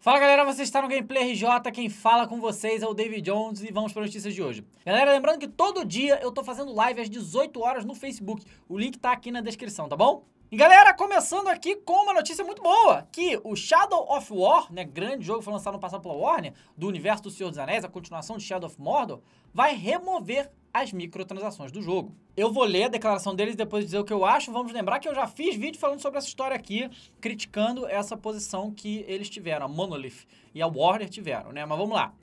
Fala galera, você está no Gameplay RJ, quem fala com vocês é o David Jones e vamos para as notícias de hoje. Galera, lembrando que todo dia eu estou fazendo live às 18 horas no Facebook, o link está aqui na descrição, tá bom? E galera, começando aqui com uma notícia muito boa, que o Shadow of War, né, grande jogo que foi lançado no passado pela Warner, do universo do Senhor dos Anéis, a continuação de Shadow of Mordor, vai remover as microtransações do jogo. Eu vou ler a declaração deles e depois dizer o que eu acho. Vamos lembrar que eu já fiz vídeo falando sobre essa história aqui, criticando essa posição que eles tiveram, a Monolith e a Warner tiveram, né? Mas vamos lá.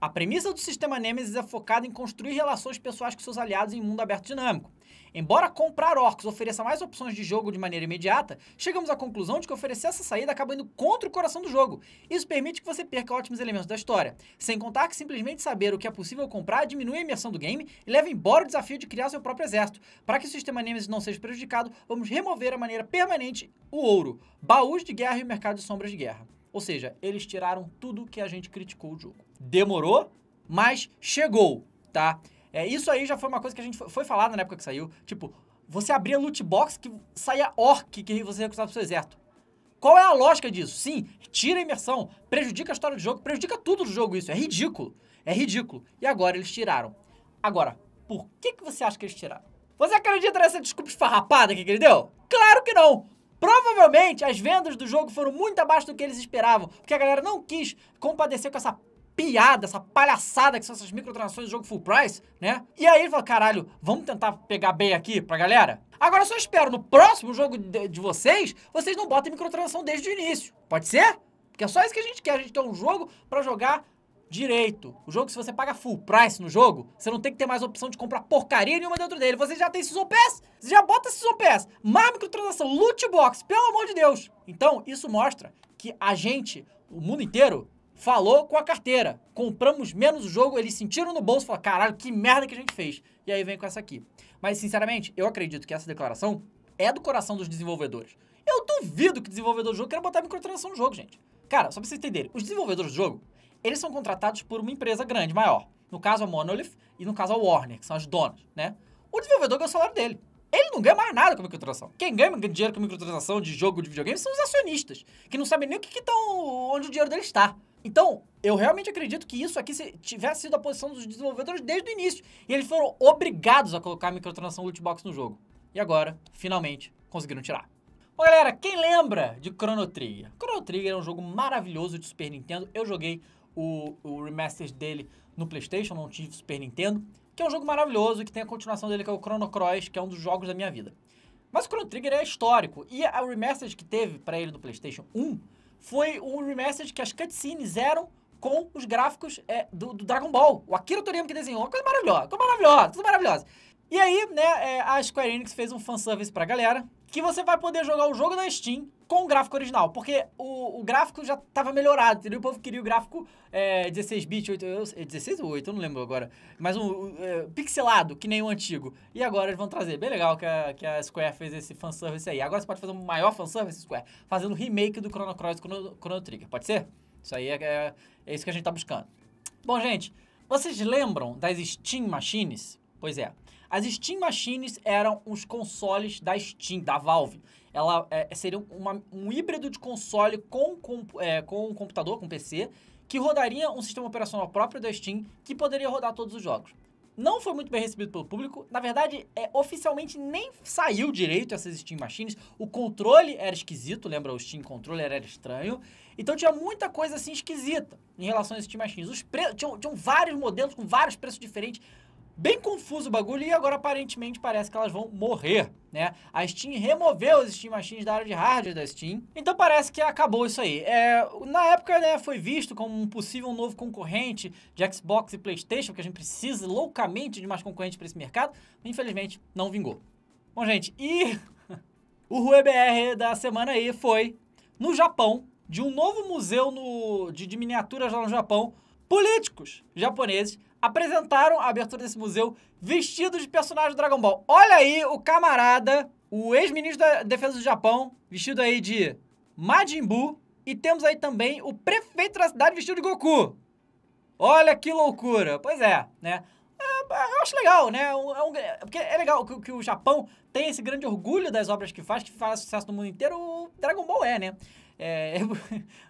A premissa do sistema Nemesis é focada em construir relações pessoais com seus aliados em um mundo aberto dinâmico. Embora comprar orcs ofereça mais opções de jogo de maneira imediata, chegamos à conclusão de que oferecer essa saída acaba indo contra o coração do jogo. Isso permite que você perca ótimos elementos da história. Sem contar que simplesmente saber o que é possível comprar diminui a imersão do game e leva embora o desafio de criar seu próprio exército. Para que o sistema Nemesis não seja prejudicado, vamos remover a maneira permanente o ouro, baús de guerra e o mercado de sombras de guerra. Ou seja, eles tiraram tudo que a gente criticou o jogo demorou, mas chegou, tá? É, isso aí já foi uma coisa que a gente foi, foi na época que saiu. Tipo, você abria loot box que saía orc que você recusava pro seu exército. Qual é a lógica disso? Sim, tira a imersão, prejudica a história do jogo, prejudica tudo do jogo isso. É ridículo. É ridículo. E agora eles tiraram. Agora, por que, que você acha que eles tiraram? Você acredita nessa desculpa esfarrapada que ele deu? Claro que não! Provavelmente as vendas do jogo foram muito abaixo do que eles esperavam, porque a galera não quis compadecer com essa piada, essa palhaçada que são essas microtransações do jogo full price, né? E aí ele fala, caralho, vamos tentar pegar bem aqui pra galera? Agora eu só espero, no próximo jogo de, de vocês, vocês não botem microtransação desde o início. Pode ser? Porque é só isso que a gente quer, a gente quer um jogo pra jogar direito. O jogo, se você paga full price no jogo, você não tem que ter mais opção de comprar porcaria nenhuma dentro dele. Você já tem Season Pass, você já bota Season Pass, Má microtransação, loot box, pelo amor de Deus. Então, isso mostra que a gente, o mundo inteiro, falou com a carteira. Compramos menos o jogo, eles sentiram no bolso e falaram, caralho, que merda que a gente fez. E aí vem com essa aqui. Mas, sinceramente, eu acredito que essa declaração é do coração dos desenvolvedores. Eu duvido que desenvolvedor do jogo queira botar microtransação no jogo, gente. Cara, só pra vocês entenderem, os desenvolvedores do jogo, eles são contratados por uma empresa grande, maior. No caso, a Monolith e no caso, a Warner, que são as donas, né? O desenvolvedor ganha o salário dele. Ele não ganha mais nada com microtransação. Quem ganha dinheiro com microtransação de jogo de videogame são os acionistas, que não sabem nem o que estão. Tá onde o dinheiro dele está. Então, eu realmente acredito que isso aqui tivesse sido a posição dos desenvolvedores desde o início. E eles foram obrigados a colocar a microtransação loot box no jogo. E agora, finalmente, conseguiram tirar. Bom, galera, quem lembra de Chrono Trigger? Chrono Trigger é um jogo maravilhoso de Super Nintendo. Eu joguei o, o remaster dele no PlayStation, não tive Super Nintendo. Que é um jogo maravilhoso e que tem a continuação dele, que é o Chrono Cross, que é um dos jogos da minha vida. Mas o Chrono Trigger é histórico. E a remaster que teve para ele do PlayStation 1 foi um remaster que as cutscenes eram com os gráficos é, do, do, Dragon Ball. O Akira Toriyama que desenhou, uma coisa maravilhosa, coisa maravilhosa, tudo maravilhosa. E aí, né, é, a Square Enix fez um fanservice pra galera, que você vai poder jogar o jogo na Steam com o gráfico original, porque o, o gráfico já estava melhorado, entendeu? O povo queria o gráfico é, 16 bits, 8, 16 ou 8, eu não lembro agora, mas um é, pixelado, que nem o antigo. E agora eles vão trazer, bem legal que a, que a Square fez esse fanservice aí. Agora você pode fazer um maior fanservice, Square, fazendo remake do Chrono Cross e Chrono, Chrono Trigger, pode ser? Isso aí é, é, é isso que a gente está buscando. Bom, gente, vocês lembram das Steam Machines? Pois é. As Steam Machines eram os consoles da Steam, da Valve ela é, seria uma, um híbrido de console com, com, é, com um computador, com PC, que rodaria um sistema operacional próprio da Steam que poderia rodar todos os jogos. Não foi muito bem recebido pelo público, na verdade, é, oficialmente nem saiu direito essas Steam Machines. O controle era esquisito, lembra? O Steam Controller era estranho. Então tinha muita coisa assim esquisita em relação às Steam Machines. Os pre... tinham, tinham vários modelos com vários preços diferentes Bem confuso o bagulho e agora aparentemente parece que elas vão morrer, né? A Steam removeu as Steam Machines da área de hardware da Steam, então parece que acabou isso aí. É, na época, né, foi visto como um possível novo concorrente de Xbox e Playstation, porque a gente precisa loucamente de mais concorrentes para esse mercado, infelizmente não vingou. Bom, gente, e o RueBR da semana aí foi no Japão, de um novo museu no, de, de miniaturas lá no Japão, políticos japoneses apresentaram a abertura desse museu vestido de personagem do Dragon Ball. Olha aí o camarada, o ex-ministro da Defesa do Japão, vestido aí de Majin Buu, e temos aí também o prefeito da cidade vestido de Goku. Olha que loucura. Pois é, né? Ah, eu acho legal, né? É, um, é, porque é legal que, que, o Japão tem esse grande orgulho das obras que faz, que faz sucesso no mundo inteiro, o Dragon Ball é, né? É, é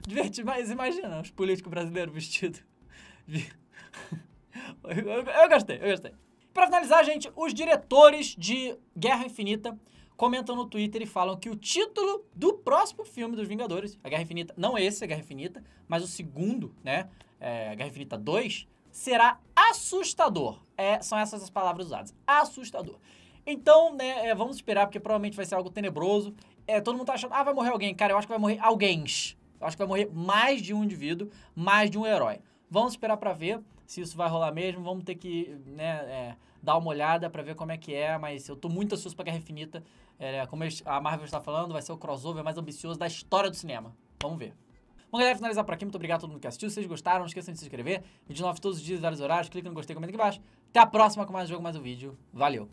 divertido, mas imagina, os políticos brasileiros vestidos. De... Eu, eu gostei, eu gostei. Pra finalizar, gente, os diretores de Guerra Infinita comentam no Twitter e falam que o título do próximo filme dos Vingadores, a Guerra Infinita, não esse, a Guerra Infinita, mas o segundo, né, é, Guerra Infinita 2, será assustador. É, são essas as palavras usadas, assustador. Então, né, é, vamos esperar, porque provavelmente vai ser algo tenebroso. É, todo mundo tá achando, ah, vai morrer alguém. Cara, eu acho que vai morrer alguém. Eu acho que vai morrer mais de um indivíduo, mais de um herói. Vamos esperar para ver se isso vai rolar mesmo, vamos ter que né, é, dar uma olhada para ver como é que é, mas eu tô muito ansioso pra Guerra Infinita. É, como a Marvel está falando, vai ser o crossover mais ambicioso da história do cinema. Vamos ver. Bom, galera, finalizar por aqui. Muito obrigado a todo mundo que assistiu. Se vocês gostaram, não esqueçam de se inscrever. Vídeo novo todos os dias, vários horários. Clica no gostei, comenta aqui embaixo. Até a próxima com mais jogo, mais um vídeo. Valeu!